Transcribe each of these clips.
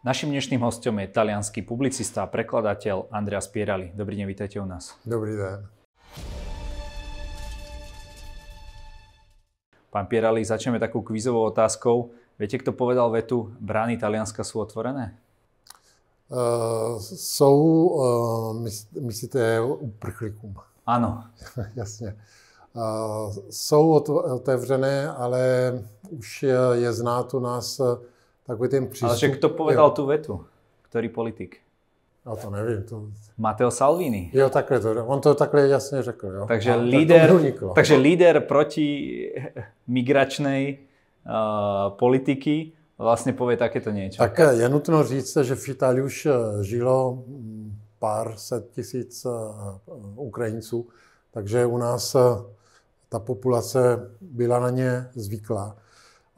Našim dnešným hostem je talianský publicista a prekladateľ Andreas Pierali. Dobrý den, vítajte u nás. Dobrý den. Pán Pierali, začneme takou kvízovou otázkou. Viete, kto povedal vetu, brány Talianska jsou otvorené? Uh, jsou, uh, myslíte, uprchlíkům. Ano. jasne. Uh, eh, jsou otevřené, ale už je, je znáto nás uh, takový ten přístup. Ale že kdo povedal jo. tu vetu? Který politik? Já no to nevím. To... Mateo Salvini. Jo, takhle to, on to takhle jasně řekl. Jo. Takže, a, líder, tak takže líder proti migračnej uh, politiky vlastně pově to něco. Tak eh, je nutno říct, že v Itálii už eh, žilo hm, pár set tisíc Ukrajinců, takže u nás ta populace byla na ně zvyklá.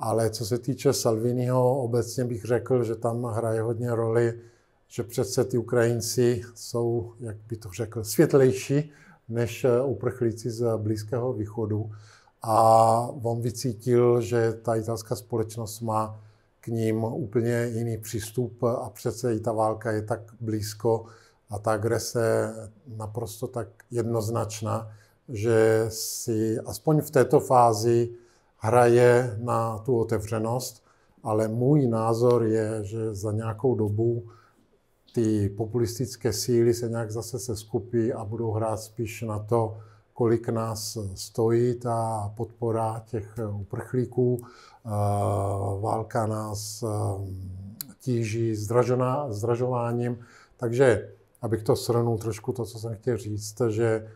Ale co se týče Salviniho, obecně bych řekl, že tam hraje hodně roli, že přece ty Ukrajinci jsou, jak by to řekl, světlejší než eh, uprchlíci z Blízkého východu. A on vycítil, že ta italská společnost má k ním úplně jiný přístup a přece i ta válka je tak blízko a ta agrese naprosto tak jednoznačná, že si aspoň v této fázi hraje na tu otevřenost, ale můj názor je, že za nějakou dobu ty populistické síly se nějak zase se skupí a budou hrát spíš na to, kolik nás stojí ta podpora těch uprchlíků, válka nás eh, tíží zdražená, zdražováním. Takže, abych to shrnul trošku to, co jsem chtěl říct, že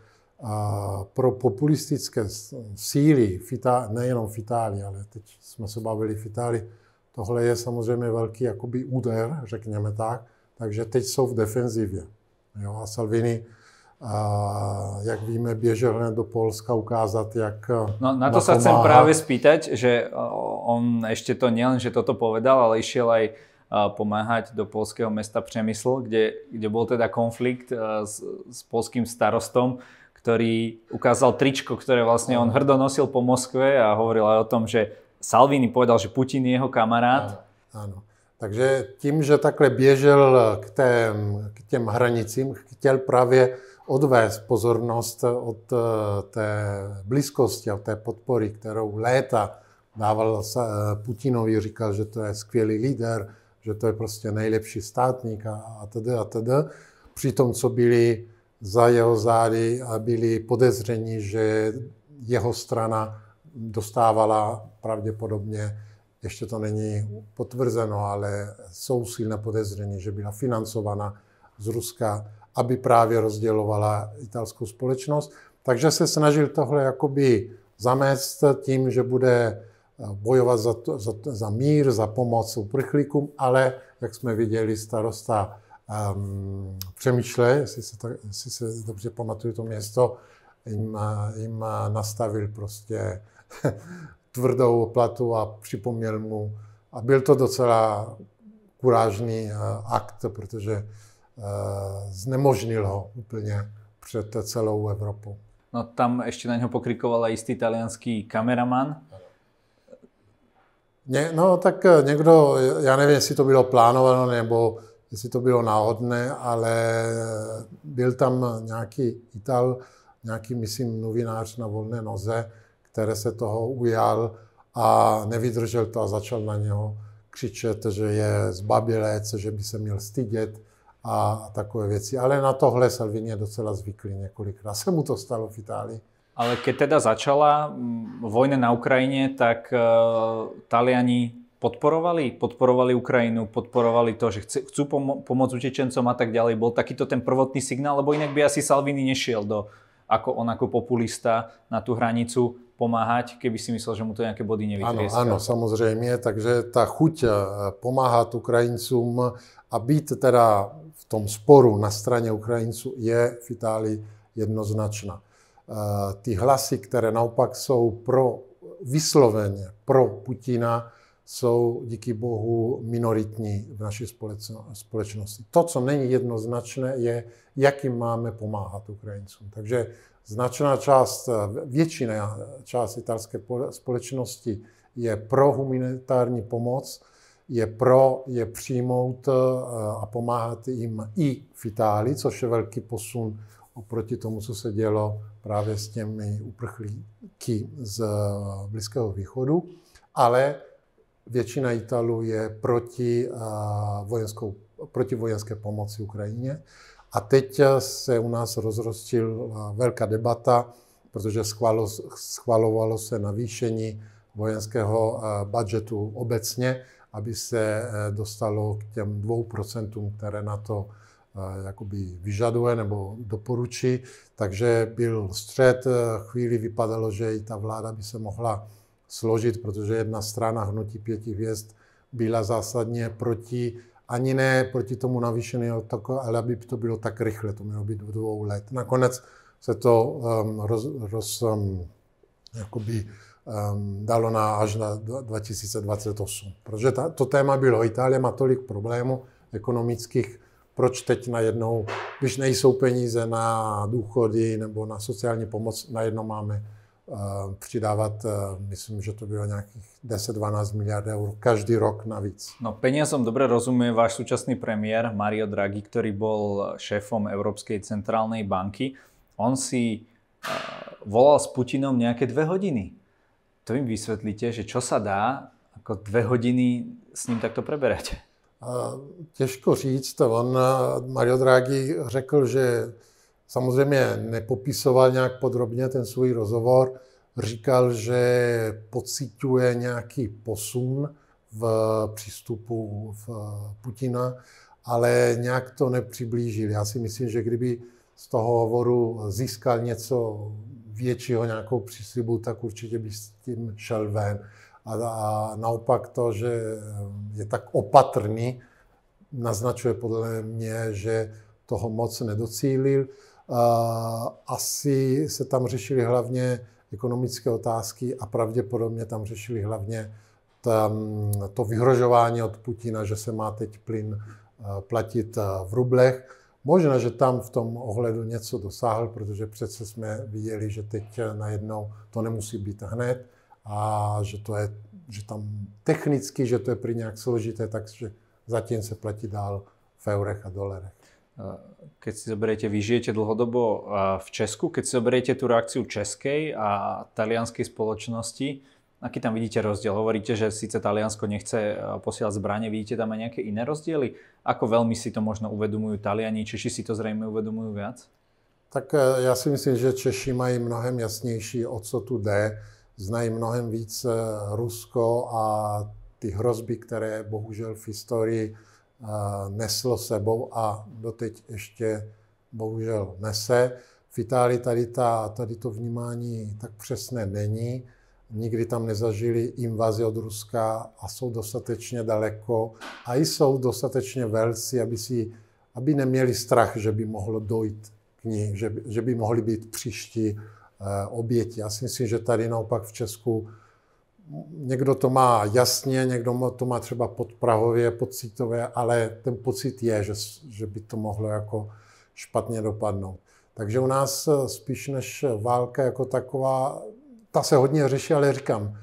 pro populistické síly, nejenom v Itálii, ale teď jsme se bavili v Itálii, tohle je samozřejmě velký jakoby úder, řekněme tak, takže teď jsou v defenzivě. Jo, a Salvini, a jak víme, běžel hned do Polska ukázat, jak No na to se chcem právě spýtať, že on ještě to nejen, že toto povedal, ale išel aj pomáhat do polského města Přemysl, kde, kde byl teda konflikt s, s polským starostom, ktorý ukázal tričko, ktoré vlastne on hrdo nosil po Moskve a hovoril aj o tom, že Salvini povedal, že Putin je jeho kamarád. Ano. Takže tím, že takhle běžel k, tém, k těm hranicím, chtěl právě odvést pozornost od eh, té blízkosti a té podpory, kterou léta dával eh, Putinovi, říkal, že to je skvělý líder, že to je prostě nejlepší státník a, a tedy a tedy. tom, co byli za jeho zády a byli podezření, že jeho strana dostávala pravděpodobně, ještě to není potvrzeno, ale jsou silné podezření, že byla financována z Ruska, aby právě rozdělovala italskou společnost. Takže se snažil tohle jakoby zamést tím, že bude eh, bojovat za, to, za, za mír, za pomoc uprchlíkům, ale jak jsme viděli, starosta um, ehm, Přemýšle, jestli se, to, jestli se dobře pamatuju to město, jim, jim nastavil prostě tvrdou platu a připomněl mu. A byl to docela kurážný eh, akt, protože uh, znemožnil ho úplně před celou Evropou. No tam ještě na něho pokrikoval jistý italianský kameraman. Ně, no tak eh, někdo, já nevím, jestli to bylo plánováno, nebo jestli to bylo náhodné, ale byl tam nějaký Ital, nějaký, myslím, novinář na volné noze, který se toho ujal a nevydržel to a začal na něho křičet, že je zbabilec, že by se měl stydět a takové věci. Ale na tohle Salvini je docela zvyklý několikrát. Se mu to stalo v Itálii. Ale keď teda začala vojna na Ukrajině, tak uh, Taliani podporovali, podporovali Ukrajinu, podporovali to, že chci, chcú pomo- pomôcť utečencom a tak ďalej. Bol takýto ten prvotný signál, lebo inak by asi Salvini nešiel do, ako on ako populista na tu hranicu pomáhať, keby si myslel, že mu to nejaké body nevytrieska. Ano, áno, samozrejme. takže ta chuť eh, pomáhat Ukrajincům a být teda v tom sporu na straně Ukrajinců je v Itálii jednoznačná. Eh, ty hlasy, které naopak jsou pro vysloveně pro Putina, jsou díky bohu minoritní v naší společnosti. To, co není jednoznačné, je, jakým máme pomáhat Ukrajincům. Takže značná část, většina část italské společnosti je pro humanitární pomoc, je pro je přijmout eh, a pomáhat jim i v Itálii, což je velký posun oproti tomu, co se dělo právě s těmi uprchlíky z Blízkého východu, ale většina Italů je proti, eh, vojenskou, proti vojenské pomoci Ukrajině. A teď eh, se u nás rozrostil velká debata, protože schvalo, schvalovalo se navýšení vojenského eh, budžetu obecně, aby se dostalo k těm dvou procentům, které na to jakoby vyžaduje nebo doporučí. Takže byl střed, chvíli vypadalo, že i ta vláda by se mohla složit, protože jedna strana hnutí pěti hvězd byla zásadně proti, ani ne proti tomu navýšení, ale aby to bylo tak rychle, to mělo být do dvou let. Nakonec se to um, roz, roz um, jakoby, um, dalo na až na 2028. Protože ta, to téma bylo, Itálie má tolik problémů ekonomických, proč teď najednou, když nejsou peníze na důchody nebo na sociální pomoc, najednou máme přidávat, eh, myslím, že to bylo nějakých 10-12 miliard eur každý rok navíc. No penězom dobře rozumie váš současný premiér Mario Draghi, který byl šéfom Evropské centrální banky. On si eh, volal s Putinom nějaké dvě hodiny. To im vysvětlíte, že čo se dá jako dvě hodiny s ním takto preberat? Eh, těžko říct, on Mario Draghi řekl, že samozřejmě nepopisoval nějak podrobně ten svůj rozhovor, říkal, že pociťuje nějaký posun v přístupu v eh, Putina, ale nějak to nepřiblížil. Já si myslím, že kdyby z toho hovoru získal něco většího, nějakou příslibu, tak určitě by s tím šel ven. A, a naopak to, že je tak opatrný, naznačuje podle mě, že toho moc nedocílil. Asi se tam řešily hlavně ekonomické otázky a pravděpodobně tam řešili hlavně to vyhrožování od Putina, že se má teď plyn eh, platit eh, v rublech. Možná, že tam v tom ohledu něco dosáhl, protože přece jsme viděli, že teď eh, najednou to nemusí být hned a že to je, že tam technicky, že to je při nějak složité, takže zatím se platí dál v eurech a dolarech keď si zoberiete, vy žijete dlhodobo eh, v Česku, keď si zoberiete tú reakciu českej a talianskej spoločnosti, aký tam vidíte rozdiel? Hovoríte, že síce Taliansko nechce eh, posielať zbranie, vidíte tam aj nejaké iné rozdiely? Ako veľmi si to možno uvedomujú Taliani, Češi si to zrejme uvedomujú viac? Tak eh, já si myslím, že Češi mají mnohem jasnější, o co tu jde. Znají mnohem víc Rusko a ty hrozby, které bohužel v historii neslo sebou a doteď ještě bohužel nese. V Itálii tady, ta, tady to vnímání tak přesné není. Nikdy tam nezažili invazi od Ruska a jsou dostatečně daleko a jsou dostatečně velcí, aby, si, aby neměli strach, že by mohlo dojít k ní, že, že by mohli být příští eh, oběti. Já si myslím, že tady naopak v Česku někdo to má jasně, někdo to má třeba podprahově, pocitově, ale ten pocit je, že, že by to mohlo jako špatně dopadnout. Takže u nás eh, spíš než válka jako taková, ta se hodně řeší, ale říkám,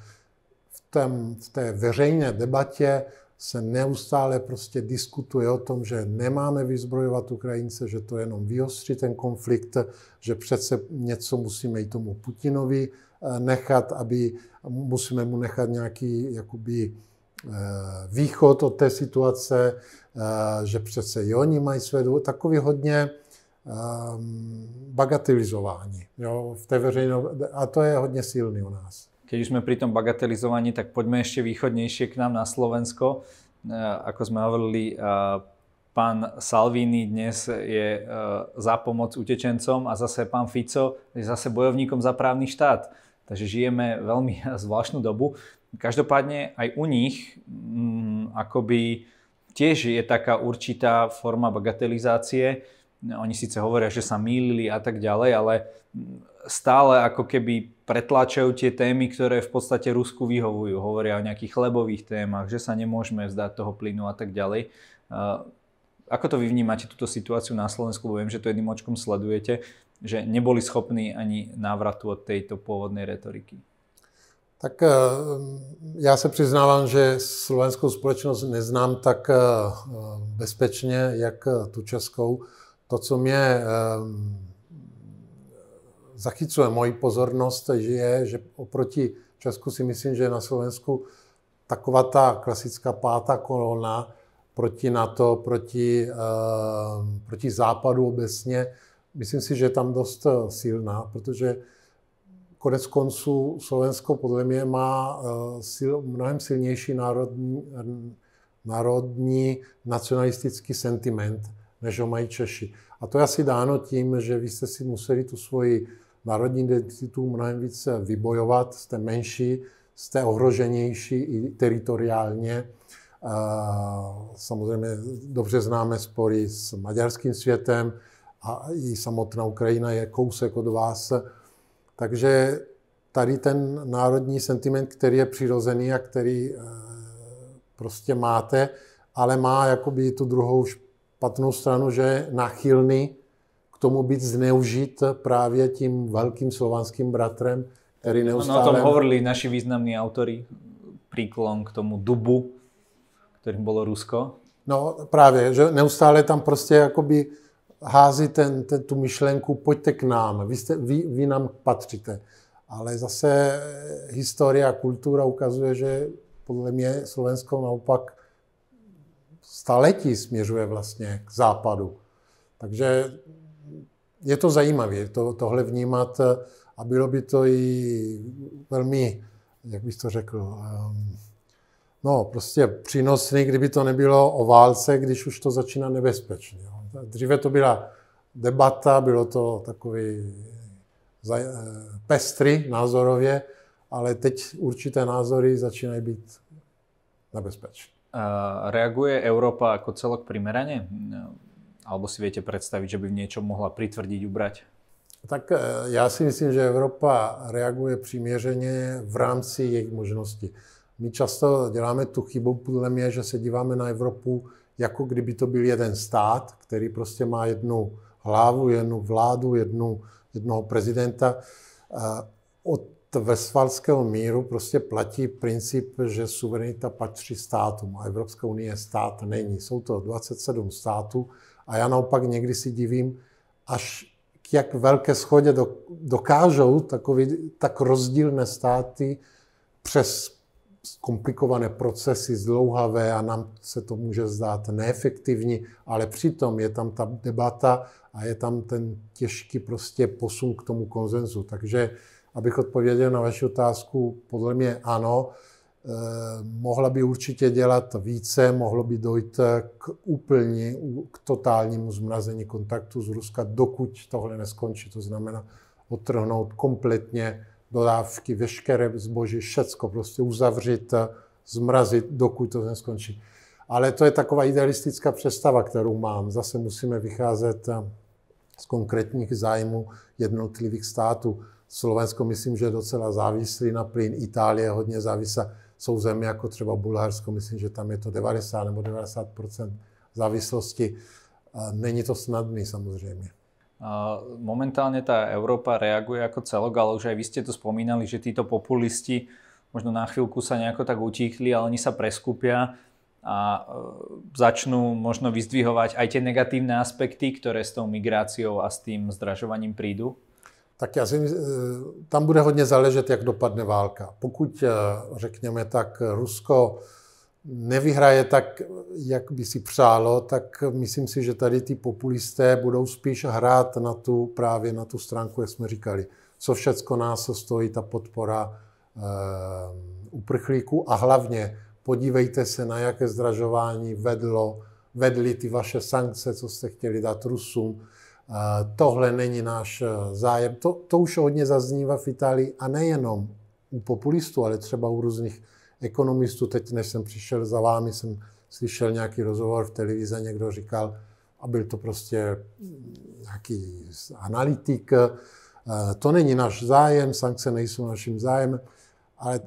v, tém, v té veřejné debatě se neustále prostě diskutuje o tom, že nemáme vyzbrojovat Ukrajince, že to jenom vyostří ten konflikt, že přece něco musíme i tomu Putinovi eh, nechat, aby musíme mu nechat nějaký jakoby eh, východ od té situace, eh, že přece i oni mají své důvody, takový hodně ehm, bagatelizování jo, v té veřejné, a to je hodně silný u nás keď už sme pri tom bagatelizovaní, tak poďme ešte východnejšie k nám na Slovensko. E, ako sme hovorili, e, pán Salvini dnes je e, za pomoc utečencom a zase pán Fico je zase bojovníkom za právny štát. Takže žijeme veľmi zvláštnu dobu. Každopádne aj u nich mm, akoby tiež je taká určitá forma bagatelizácie. Oni síce hovoria, že sa mýlili a tak ďalej, ale mm, stále ako keby pretláčajú tie témy, ktoré v podstate Rusku vyhovujú. Hovoria o nejakých chlebových témach, že sa nemôžeme vzdať toho plynu a tak ďalej. Ako to vy vnímate túto situáciu na Slovensku? Viem, že to jedným očkom sledujete, že neboli schopní ani návratu od tejto pôvodnej retoriky. Tak eh, já se přiznávám, že slovenskou společnost neznám tak eh, bezpečně, jak eh, tu českou. To, co mě zachycuje moji pozornost, že je, že oproti Česku si myslím, že na Slovensku taková ta klasická pátá kolona proti NATO, proti, eh, proti západu obecně, myslím si, že je tam dost eh, silná, protože konec konců Slovensko podle mě má eh, sil, mnohem silnější národní, národní nacionalistický sentiment, než ho mají Češi. A to je asi dáno tím, že vy jste si museli tu svoji národní identitu mnohem více vybojovat, jste menší, jste ohroženější i teritoriálně. Samozřejmě dobře známe spory s maďarským světem a i samotná Ukrajina je kousek od vás. Takže tady ten národní sentiment, který je přirozený a který eh, prostě máte, ale má jakoby tu druhou špatnou stranu, že je nachylný tomu být zneužit právě tím velkým slovanským bratrem, který neustále... No, o tom hovorili naši významní autory, příklon k tomu dubu, kterým bylo Rusko. No právě, že neustále tam prostě jakoby hází ten, ten, tu myšlenku, pojďte k nám, vy, jste, vy, vy nám patříte. Ale zase historie a kultura ukazuje, že podle mě Slovensko naopak staletí směřuje vlastně k západu. Takže je to zajímavé to, tohle vnímat eh, a bylo by to i velmi, jak bych to řekl, ehm, no prostě přínosný, kdyby to nebylo o válce, když už to začíná nebezpečně. Dříve to byla debata, bylo to takový eh, pestry názorově, ale teď určité názory začínají být nebezpečné. Reaguje Evropa jako celok primeraně? No alebo si viete predstaviť, že by v niečom mohla pritvrdiť, ubrať? Tak e, já si myslím, že Evropa reaguje přiměřeně v rámci jejich možností. My často děláme tu chybu, podle mě, že se díváme na Evropu, jako kdyby to byl jeden stát, který prostě má jednu hlavu, jednu vládu, jednu, jednoho prezidenta. E, od vesfalského míru prostě platí princip, že suverenita patří státům a Evropská unie stát není. Jsou to 27 států, a já naopak někdy si divím, až k jak velké schodě dokážou takový, tak rozdílné státy přes komplikované procesy, zdlouhavé a nám se to může zdát neefektivní, ale přitom je tam ta debata a je tam ten těžký prostě posun k tomu konzenzu. Takže abych odpověděl na vaši otázku, podle mě ano, Eh, mohla by určitě dělat více, mohlo by dojít k úplně, k totálnímu zmrazení kontaktu z Ruska, dokud tohle neskončí. To znamená odtrhnout kompletně dodávky, veškeré zboží, všecko prostě uzavřít, zmrazit, dokud to neskončí. Ale to je taková idealistická představa, kterou mám. Zase musíme vycházet eh, z konkrétních zájmů jednotlivých států. Slovensko myslím, že je docela závislý na plyn, Itálie hodně závislá jsou země jako třeba Bulharsko, myslím, že tam je to 90 nebo 90 závislosti. Není to snadný samozřejmě. Momentálně ta Evropa reaguje jako celok, ale už aj vy jste to spomínali, že títo populisti možno na chvilku sa nejako tak utíchli, ale oni sa preskupia a e, začnú možno vyzdvihovať aj tie negatívne aspekty, ktoré s tou migráciou a s tým zdražovaním prídu? tak já si eh, tam bude hodně záležet, jak dopadne válka. Pokud, eh, řekněme tak, Rusko nevyhraje tak, jak by si přálo, tak myslím si, že tady ty populisté budou spíš hrát na tu, právě na tu stránku, jak jsme říkali, co všecko nás stojí ta podpora e, uprchlíků a hlavně podívejte se, na jaké zdražování vedlo, vedly ty vaše sankce, co jste chtěli dát Rusům tohle není náš eh, zájem. To, to už hodně zaznívá v Itálii a nejenom u populistů, ale třeba u různých ekonomistů. Teď, než jsem přišel za vámi, jsem slyšel nějaký rozhovor v televizi, někdo říkal, a byl to prostě nějaký analytik, eh, to není náš zájem, sankce nejsou naším zájem, ale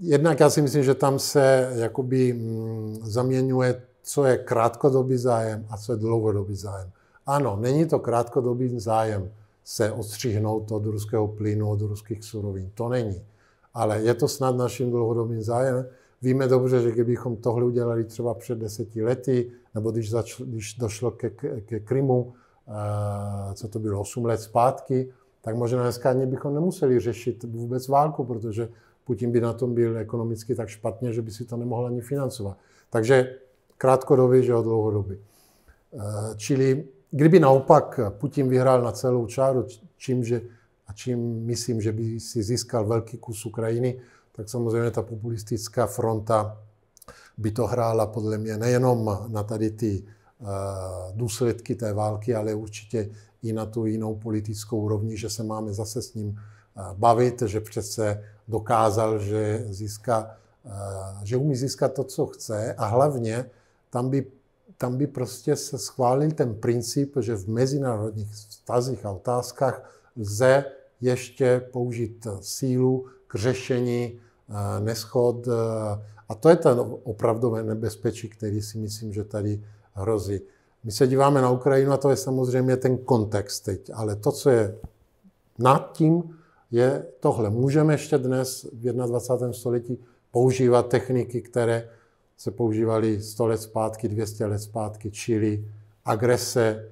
jednak já si myslím, že tam se jakoby mm, zaměňuje, co je krátkodobý zájem a co je dlouhodobý zájem. Ano, není to krátkodobý zájem se odstřihnout od ruského plynu, od ruských surovin. To není. Ale je to snad naším dlouhodobým zájem. Víme dobře, že kdybychom tohle udělali třeba před deseti lety, nebo když, začl, když došlo ke, ke Krymu, eh, co to bylo, 8 let zpátky, tak možná dneska ani bychom nemuseli řešit vůbec válku, protože Putin by na tom byl ekonomicky tak špatně, že by si to nemohl ani financovat. Takže krátkodobě, že o dlouhodobě. Eh, čili kdyby naopak Putin vyhrál na celou čáru, čímže, a čím myslím, že by si získal velký kus Ukrajiny, tak samozřejmě ta populistická fronta by to hrála podle mě nejenom na tady ty eh, důsledky té války, ale určitě i na tu jinou politickou úrovni, že se máme zase s ním eh, bavit, že přece dokázal, že, získá, eh, že umí získat to, co chce a hlavně tam by tam by prostě se schválil ten princip, že v mezinárodních vztazích a otázkách lze ještě použít eh, sílu k řešení eh, neschod. Eh, a to je ten opravdové nebezpečí, který si myslím, že tady hrozí. My se díváme na Ukrajinu a to je samozřejmě ten kontext teď, ale to, co je nad tím, je tohle. Můžeme ještě dnes v 21. století používat techniky, které se používaly 100 let zpátky, 200 let zpátky, čili agrese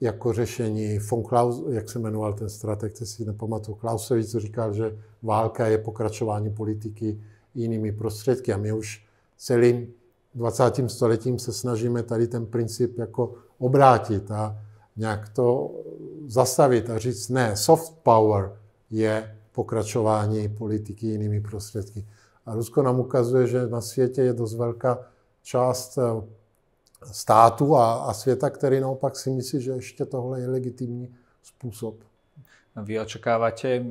jako řešení. Von Klaus, jak se jmenoval ten strateg, to si nepamatuju, Klausovic říkal, že válka je pokračování politiky jinými prostředky a my už celým 20. stoletím se snažíme tady ten princip jako obrátit a nějak to zastavit a říct ne, soft power je pokračování politiky jinými prostředky. A Rusko nám ukazuje, že na světě je dost velká část eh, států a, a světa, který naopak si myslí, že ještě tohle je legitimní způsob. Vy očekáváte eh,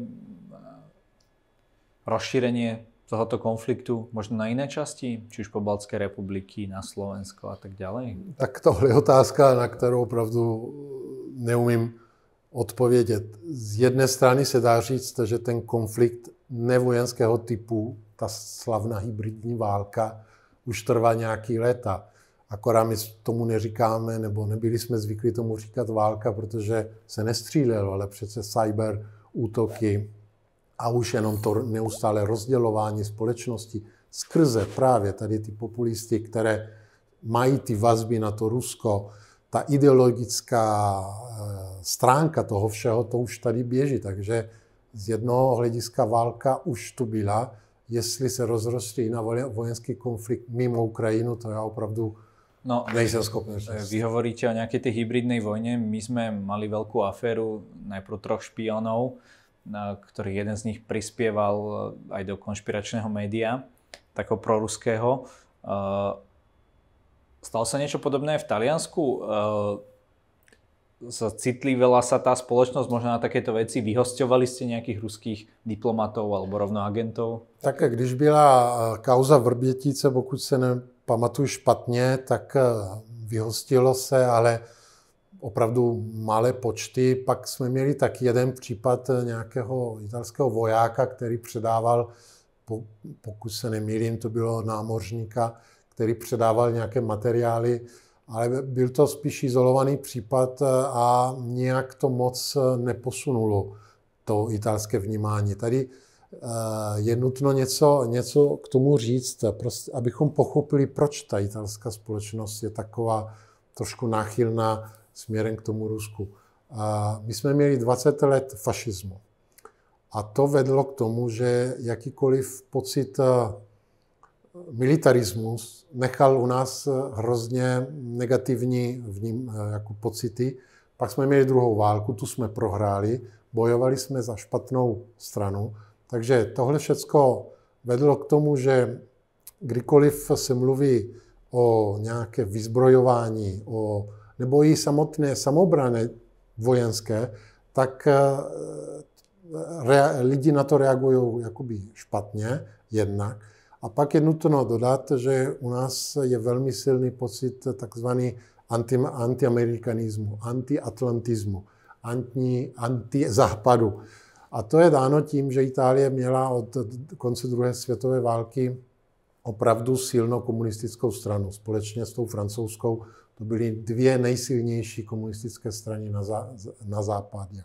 rozšíření tohoto konfliktu možná na jiné části, či už po Baltské republiky, na Slovensko a tak dále? Tak tohle je otázka, na kterou opravdu neumím odpovědět. Z jedné strany se dá říct, že ten konflikt nevojenského typu ta slavná hybridní válka už trvá nějaký léta. Akorát my tomu neříkáme, nebo nebyli jsme zvyklí tomu říkat válka, protože se nestřílelo, ale přece cyber útoky a už jenom to neustále rozdělování společnosti skrze právě tady ty populisty, které mají ty vazby na to Rusko, ta ideologická eh, stránka toho všeho, to už tady běží. Takže z jednoho hlediska válka už tu byla, jestli se rozroste i na vojenský konflikt mimo Ukrajinu, to já opravdu No, nejsem schopný říct. Vy hovoríte o nějaké té hybridnej vojně. My jsme mali velkou aféru najprv troch špionů, který jeden z nich prispieval eh, aj do konšpiračného média, takého proruského. Eh, stalo se něco podobné v Taliansku? Eh, citlivela sa tá spoločnosť možno na takéto veci? Vyhosťovali ste nejakých ruských diplomatov alebo rovno agentov? Tak když byla eh, kauza Vrbětice, pokud se nepamatuju špatně, tak eh, vyhostilo se, ale opravdu malé počty. Pak jsme měli tak jeden případ eh, nějakého italského vojáka, který předával, pokud se nemýlím, to bylo námořníka, který předával nějaké materiály ale byl to spíš izolovaný případ eh, a nějak to moc eh, neposunulo to italské vnímání. Tady eh, je nutno něco, něco k tomu říct, prostě, abychom pochopili, proč ta italská společnost je taková trošku náchylná směrem k tomu Rusku. My jsme měli 20 let fašismu. A to vedlo k tomu, že jakýkoliv pocit militarismus nechal u nás hrozně negativní v ním jako pocity. Pak jsme měli druhou válku, tu jsme prohráli, bojovali jsme za špatnou stranu. Takže tohle všechno vedlo k tomu, že kdykoliv se mluví o nějaké vyzbrojování, o, nebo i samotné samobrany vojenské, tak eh, rea, lidi na to reagují jakoby špatně jednak. A pak je nutno dodat, že u nás je velmi silný pocit takzvaný anti, antiamerikanismu, antiatlantismu, anti, anti-západu. A to je dáno tím, že Itálie měla od konce druhé světové války opravdu silnou komunistickou stranu. Společně s tou francouzskou to byly dvě nejsilnější komunistické strany na, zá, na západě.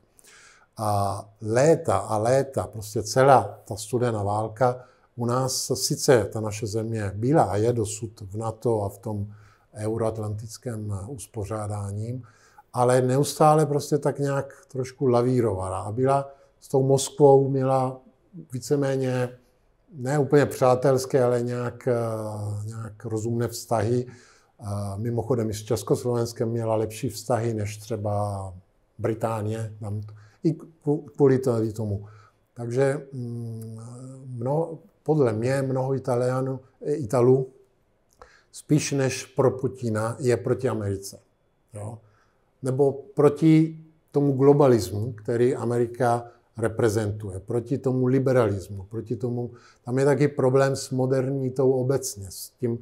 A léta a léta, prostě celá ta studená válka u nás sice ta naše země byla a je dosud v NATO a v tom euroatlantickém uspořádáním, ale neustále prostě tak nějak trošku lavírovala a byla s tou Moskvou, měla víceméně ne úplně přátelské, ale nějak, nějak rozumné vztahy. Mimochodem i s Československem měla lepší vztahy než třeba Británie, tam, i kvůli tomu. Takže mm, mno, podle mě mnoho Italianu, eh, Italů spíš než pro Putina je proti Americe. Jo? Nebo proti tomu globalismu, který Amerika reprezentuje, proti tomu liberalismu, proti tomu, tam je taky problém s modernitou obecně, s tím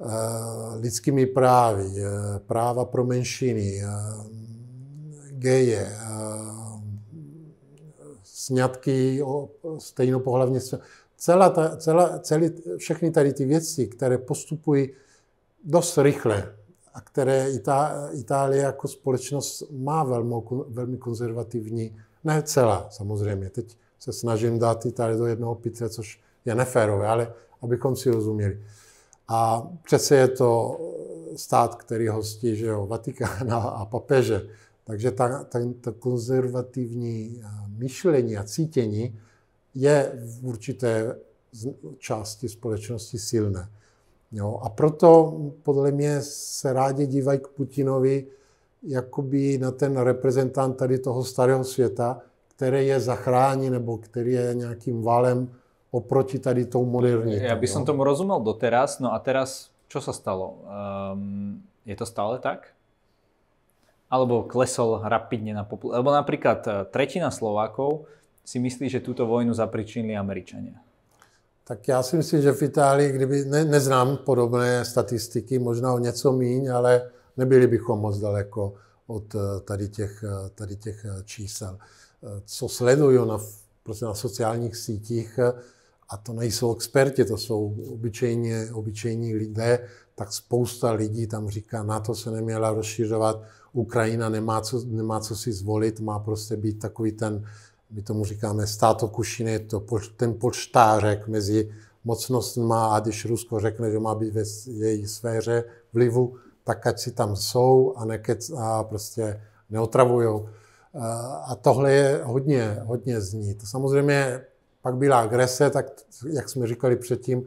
e, lidskými právy, e, práva pro menšiny, e, geje, e, sňatky o stejnopohlavně, celá ta, celá, celý, všechny tady ty věci, které postupují dost rychle a které Itá, Itálie jako společnost má velmi, velmi konzervativní, ne celá samozřejmě, teď se snažím dát Itálie do jednoho pytle, což je neférové, ale abychom si rozuměli. A přece je to stát, který hostí že jo, Vatikána a, a papeže. Takže ta, ta, ta konzervativní eh, myšlení a cítění je v určité části společnosti silné. Jo, a proto podle mě se rádi dívají k Putinovi jakoby na ten reprezentant tady toho starého světa, který je zachrání nebo který je nějakým valem oproti tady tou moderní. Já bych tomu rozuměl doteraz, no a teraz, co se stalo? Um, je to stále tak? Alebo klesol rapidně na popul... Lebo například eh, tretina Slovákov si myslí, že tuto vojnu zapričinili Američania? Tak já si myslím, že v Itálii, kdyby, ne, neznám podobné statistiky, možná o něco míň, ale nebyli bychom moc daleko od eh, tady těch, eh, tady těch eh, čísel. Co sleduju na, prostě na sociálních sítích, a to nejsou experti, to jsou obyčejně, obyčejní lidé, tak spousta lidí tam říká, na to se neměla rozšiřovat, Ukrajina nemá co, nemá co si zvolit, má prostě být takový ten my tomu říkáme státo kušiny, to, ten polštářek mezi mocnostmi a když Rusko řekne, že má být ve její sféře vlivu, tak ať si tam jsou a, nekec, a prostě neotravujou. A tohle je hodně, hodně zní. To samozřejmě pak byla agrese, tak jak jsme říkali předtím,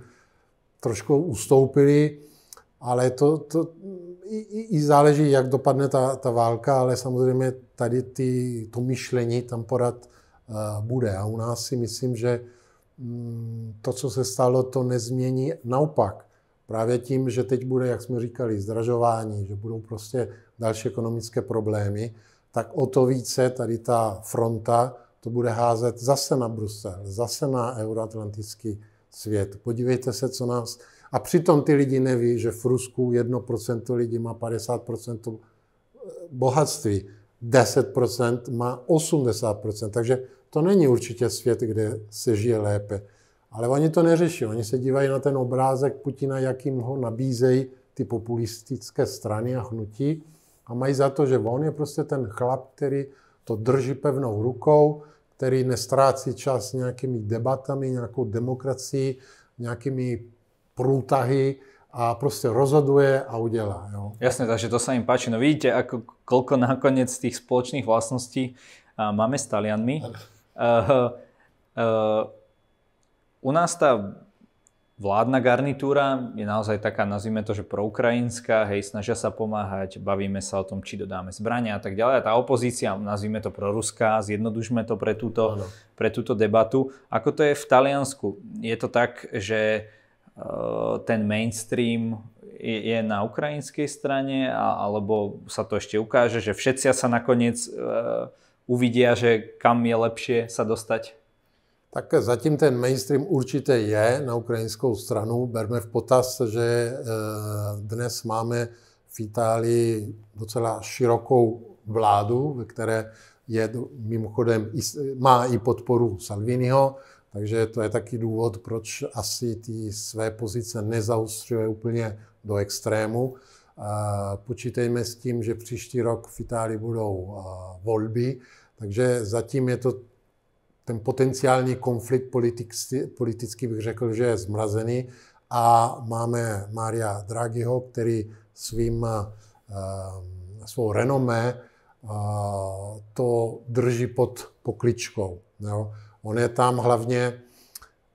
trošku ustoupili, ale to, to i, i záleží, jak dopadne ta, ta válka, ale samozřejmě tady ty, to myšlení tam porad Eh, bude. A u nás si myslím, že mm, to, co se stalo, to nezmění. Naopak, právě tím, že teď bude, jak jsme říkali, zdražování, že budou prostě další ekonomické problémy, tak o to více tady ta fronta to bude házet zase na Brusel, zase na euroatlantický svět. Podívejte se, co nás... A přitom ty lidi neví, že v Rusku 1% lidí má 50% bohatství, 10% má 80%. Takže to není určitě svět, kde se žije lépe. Ale oni to neřeší. Oni se dívají na ten obrázek Putina, jakým ho nabízejí ty populistické strany a hnutí a mají za to, že on je prostě ten chlap, který to drží pevnou rukou, který nestrácí čas nějakými debatami, nějakou demokracií, nějakými průtahy a prostě rozhoduje a udělá. Jo. Jasne, takže to se jim páči. No vidíte, ako, nakonec těch společných vlastností máme s Talianmi. Eh, eh, u nás tá vládna garnitúra je naozaj taká, nazvime to, že proukrajinská, hej, snažia sa pomáhať, bavíme sa o tom, či dodáme zbrania a tak ďalej. A tá opozícia, nazvime to proruská, zjednodušme to pre túto, ano. pre túto debatu. Ako to je v Taliansku? Je to tak, že eh, ten mainstream je na ukrajinskej strane, alebo sa to ešte ukáže, že všetci sa nakoniec uh, uvidia, že kam je lepší, sa dostať? Tak zatím ten mainstream určitě je na ukrajinskou stranu. Berme v potaz, že e, dnes máme v Itálii docela širokou vládu, ve které je mimochodem, má i podporu Salviniho, takže to je taky důvod, proč asi ty své pozice nezaustřuje úplně do extrému. Počítejme s tím, že příští rok v Itálii budou volby, takže zatím je to ten potenciální konflikt politický, politický bych řekl, že je zmrazený a máme Mária Draghiho, který svým, svou renomé to drží pod pokličkou. Jo. On je tam hlavně,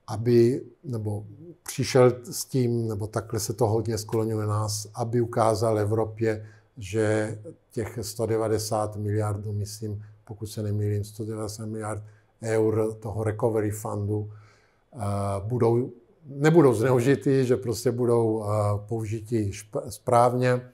aby, nebo přišel s tím, nebo takhle se to hodně skloňuje nás, aby ukázal Evropě, že těch 190 miliardů, myslím, pokud se nemýlím, 190 miliard eur toho recovery fundu eh, budou, nebudou zneužity, že prostě budou eh, použití správně.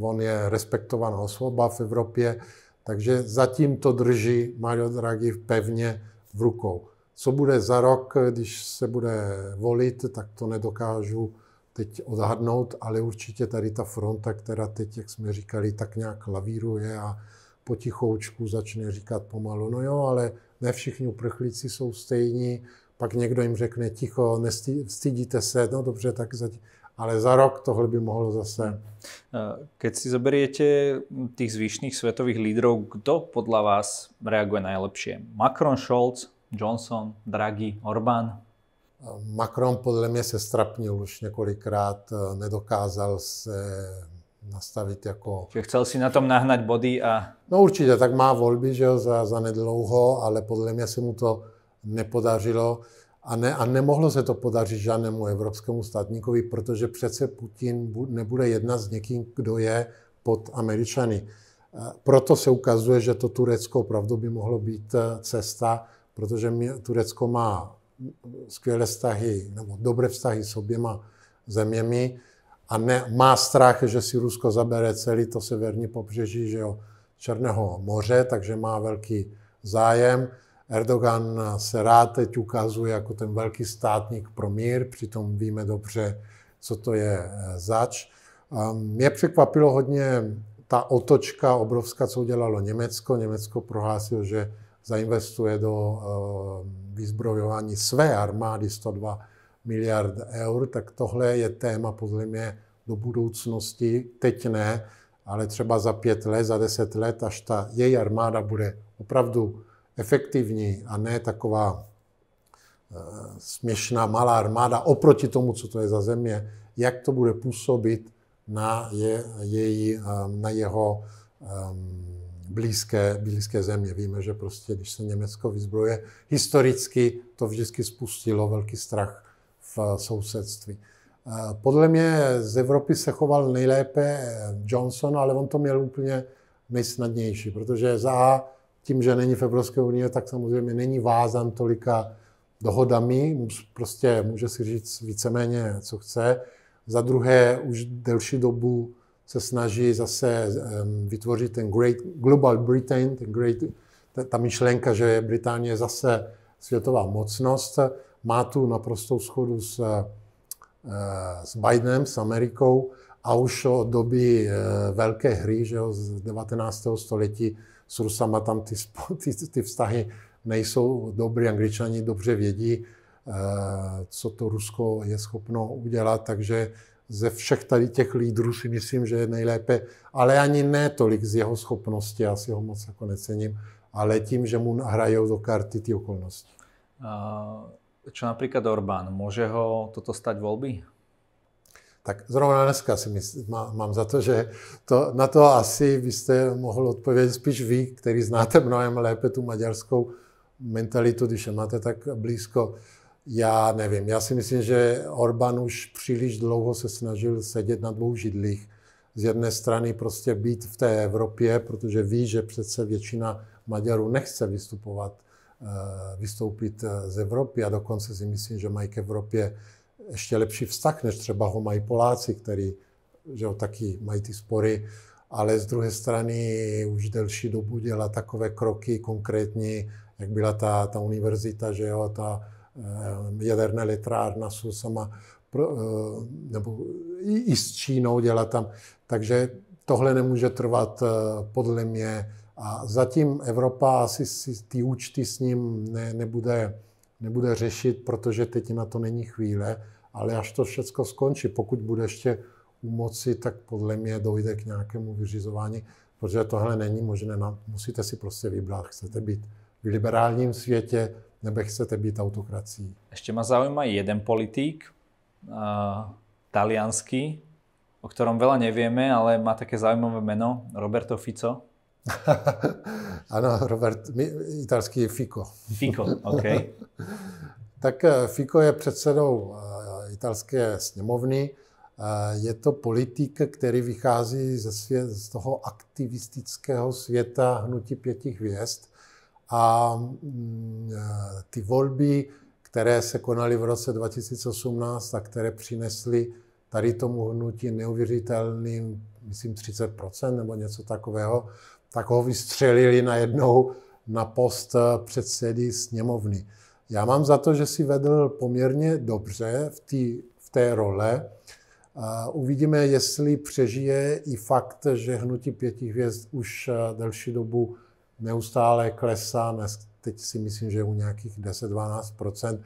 On je respektovaná osoba v Evropě, takže zatím to drží Mario Draghi pevně v rukou. Co bude za rok, když se bude volit, tak to nedokážu teď odhadnout, ale určitě tady ta fronta, která teď, jak jsme říkali, tak nějak lavíruje a potichoučku začne říkat pomalu, no jo, ale ne všichni uprchlíci jsou stejní, pak někdo jim řekne ticho, nestydíte se, no dobře, tak zatím. Ale za rok tohle by mohlo zase. Hmm. Eh, keď si zoberiete tých zvyšných svetových lídrov, kto podľa vás reaguje najlepšie? Macron, Scholz, Johnson, Draghi, Orbán? Macron podle mě se strapnil už několikrát, eh, nedokázal se nastavit jako... Že chcel si na tom nahnat body a... No určitě, tak má volby, že jo, za, za nedlouho, ale podle mě se mu to nepodařilo a, ne, a nemohlo se to podařit žádnému evropskému státníkovi, protože přece Putin nebude jedna s někým, kdo je pod Američany. Eh, proto se ukazuje, že to Turecko opravdu by mohlo být eh, cesta, protože mě, Turecko má skvělé vztahy, nebo dobré vztahy s oběma zeměmi a ne, má strach, že si Rusko zabere celý to severní pobřeží že jo, Černého moře, takže má velký zájem. Erdogan se rád teď ukazuje jako ten velký státník pro mír, přitom víme dobře, co to je eh, zač. Ehm, mě překvapilo hodně ta otočka obrovská, co udělalo Německo. Německo prohlásilo, že zainvestuje do eh, vyzbrojování své armády 102 miliard eur, tak tohle je téma podle mě do budoucnosti, teď ne, ale třeba za pět let, za deset let, až ta její armáda bude opravdu efektivní a ne taková eh, směšná malá armáda oproti tomu, co to je za země, jak to bude působit na, je, její, eh, na jeho um, blízké, blízké země. Víme, že prostě, když se Německo vyzbroje historicky, to vždycky spustilo velký strach v eh, sousedství. Eh, podle mě z Evropy se choval nejlépe eh, Johnson, ale on to měl úplně nejsnadnější, protože za A, tím, že není v Evropské unii, tak samozřejmě není vázan tolika dohodami, prostě může si říct víceméně, co chce. Za druhé, už delší dobu se snaží zase vytvořit ten Great Global Britain, ten great, ta myšlenka, že Británie zase světová mocnost, má tu naprostou schodu s, e, s Bidenem, s Amerikou a už od doby e, velké hry že jo, z 19. století s Rusama tam ty, ty, ty vztahy nejsou dobrý, angličani dobře vědí, e, co to Rusko je schopno udělat, takže ze všech tady těch lídrů si myslím, že je nejlépe, ale ani ne tolik z jeho schopnosti, já si ho moc jako necením, ale tím, že mu hrajou do karty ty okolnosti. Čo například Orbán, může ho toto stať volby? Tak zrovna dneska si myslím, má, mám za to, že to, na to asi byste mohl odpovědět spíš vy, který znáte mnohem lépe tu maďarskou mentalitu, když je máte tak blízko. Já nevím, já si myslím, že Orbán už příliš dlouho se snažil sedět na dvou židlích. Z jedné strany prostě být v té Evropě, protože ví, že přece většina Maďarů nechce vystupovat, eh, vystoupit eh, z Evropy a dokonce si myslím, že mají k Evropě ještě lepší vztah, než třeba ho mají Poláci, který že jo, taky mají ty spory, ale z druhé strany už delší dobu dělá takové kroky konkrétní, jak byla ta, ta univerzita, že jo, ta, Eh, jaderné elektrárna jsou sama pro, eh, nebo i, i s Čínou dělat tam. Takže tohle nemůže trvat eh, podle mě. A zatím Evropa asi si ty účty s ním ne, nebude, nebude řešit, protože teď na to není chvíle, ale až to všechno skončí, pokud bude ještě u moci, tak podle mě dojde k nějakému vyřizování, protože tohle není možné. Musíte si prostě vybrat, chcete být v liberálním světě, nebo chcete být autokracií. Ještě má zaujíma jeden politik uh, talianský, o kterém veľa nevíme, ale má také zaujímavé jméno Roberto Fico. ano, Robert, italský Fico. Fico, OK. tak eh, Fico je předsedou eh, italské sněmovny. Eh, je to politik, který vychází ze, svět, z toho aktivistického světa hnutí pěti hvězd a mm, e, ty volby, které se konaly v roce 2018 a které přinesly tady tomu hnutí neuvěřitelným, myslím 30% nebo něco takového, tak ho vystřelili najednou na post e, předsedy sněmovny. Já mám za to, že si vedl poměrně dobře v, tý, v té role. E, uvidíme, jestli přežije i fakt, že hnutí pěti hvězd už delší dobu neustále klesá, teď si myslím, že u nějakých 10-12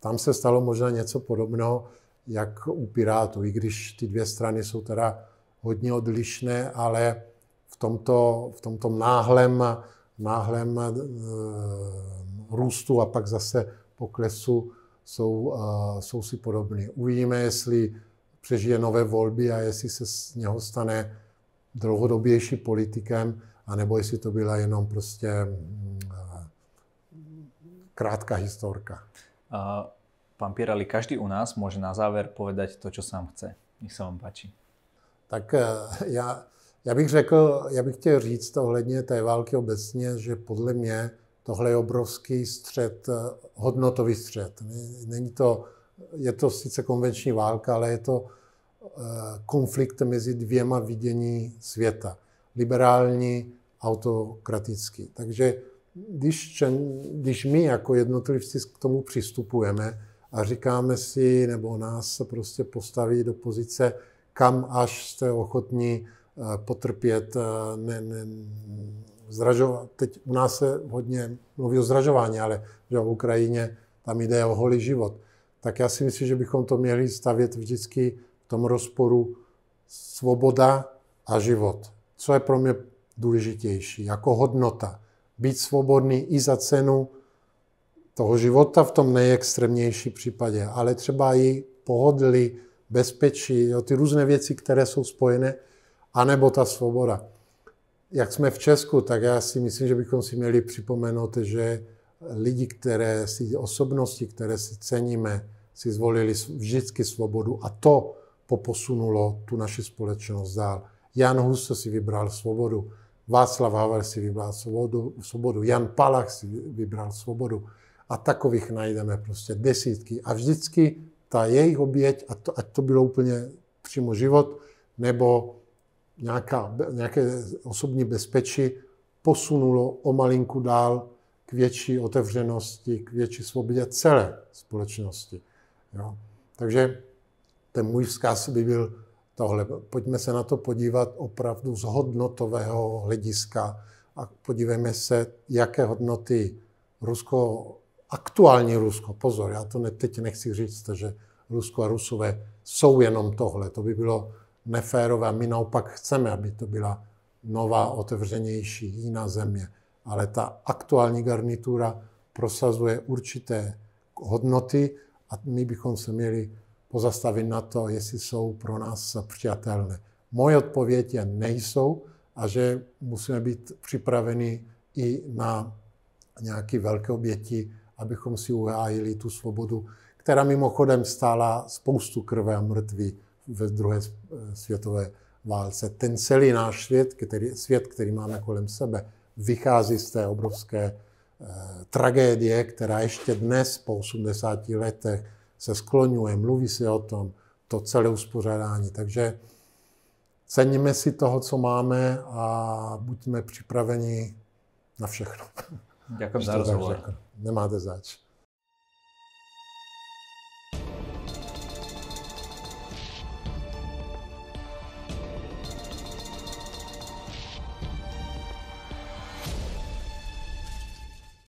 Tam se stalo možná něco podobného, jak u Pirátů, i když ty dvě strany jsou teda hodně odlišné, ale v tomto, v tomto náhlem, náhlem e, růstu a pak zase poklesu jsou, e, jsou si podobné. Uvidíme, jestli přežije nové volby a jestli se z něho stane dlouhodobější politikem, anebo jestli to byla jenom prostě mm, krátká historka. Uh, pán Pírali, každý u nás může na závěr povedať to, co sám chce. Nech se vám páči. Tak eh, já, já bych řekl, já bych chtěl říct ohledně té války obecně, že podle mě tohle je obrovský střed, eh, hodnotový střed. Není to, je to sice konvenční válka, ale je to eh, konflikt mezi dvěma vidění světa. Liberální autokraticky. Takže když, čen, když my jako jednotlivci k tomu přistupujeme a říkáme si, nebo nás se prostě postaví do pozice, kam až jste ochotní eh, potrpět, eh, ne, ne, zražovat. Teď u nás se hodně mluví o zražování, ale že v Ukrajině tam jde o holý život. Tak já si myslím, že bychom to měli stavět vždycky v tom rozporu svoboda a život. Co je pro mě důležitější, jako hodnota. Být svobodný i za cenu toho života v tom nejextrémnější případě, ale třeba i pohodlí, bezpečí, jo, ty různé věci, které jsou spojené, anebo ta svoboda. Jak jsme v Česku, tak já si myslím, že bychom si měli připomenout, že lidi, které si, osobnosti, které si ceníme, si zvolili vždycky svobodu a to poposunulo tu naši společnost dál. Jan Hus si vybral svobodu. Václav Havel si vybral svobodu, svobodu, Jan Palach si vybral svobodu. A takových najdeme prostě desítky. A vždycky ta jejich oběť, a to, ať to bylo úplně přímo život, nebo nějaká, nějaké osobní bezpečí, posunulo o malinku dál k větší otevřenosti, k větší svobodě celé společnosti. Jo. Takže ten můj vzkaz by byl tohle. Pojďme se na to podívat opravdu z hodnotového hlediska a podívejme se, jaké hodnoty Rusko, aktuální Rusko, pozor, já to ne, teď nechci říct, že Rusko a Rusové jsou jenom tohle, to by bylo neférové. My naopak chceme, aby to byla nová, otevřenější, jiná země. Ale ta aktuální garnitura prosazuje určité hodnoty a my bychom se měli pozastavit na to, jestli jsou pro nás přijatelné. Moje odpověď je nejsou a že musíme být připraveni i na nějaké velké oběti, abychom si uhájili tu svobodu, která mimochodem stála spoustu krve a mrtví ve druhé světové válce. Ten celý náš svět, který, svět, který máme kolem sebe, vychází z té obrovské eh, tragédie, která ještě dnes po 80 letech se skloňuje, mluví se o tom, to celé uspořádání. Takže ceníme si toho, co máme a buďme připraveni na všechno. Děkujeme za rozhovor. Nemáte zač.